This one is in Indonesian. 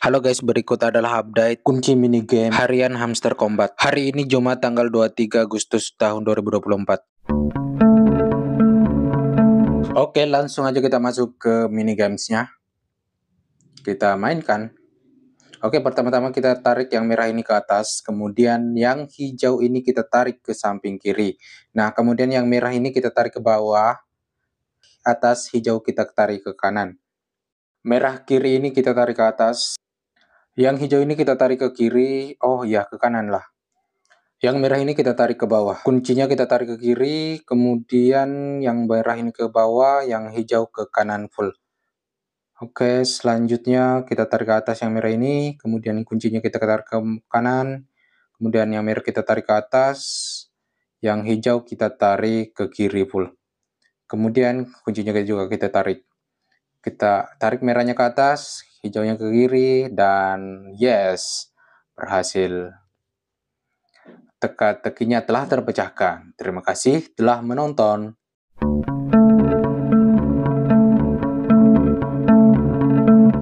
Halo guys, berikut adalah update kunci minigame harian Hamster Combat. Hari ini Jumat tanggal 23 Agustus tahun 2024. Oke, langsung aja kita masuk ke minigamesnya. Kita mainkan. Oke, pertama-tama kita tarik yang merah ini ke atas, kemudian yang hijau ini kita tarik ke samping kiri. Nah, kemudian yang merah ini kita tarik ke bawah, atas hijau kita tarik ke kanan. Merah kiri ini kita tarik ke atas, yang hijau ini kita tarik ke kiri, oh ya ke kanan lah. Yang merah ini kita tarik ke bawah. Kuncinya kita tarik ke kiri, kemudian yang merah ini ke bawah, yang hijau ke kanan full. Oke, selanjutnya kita tarik ke atas yang merah ini, kemudian kuncinya kita tarik ke kanan, kemudian yang merah kita tarik ke atas, yang hijau kita tarik ke kiri full. Kemudian kuncinya juga kita tarik. Kita tarik merahnya ke atas, hijaunya ke kiri, dan yes, berhasil. Teka-tekinya telah terpecahkan. Terima kasih telah menonton.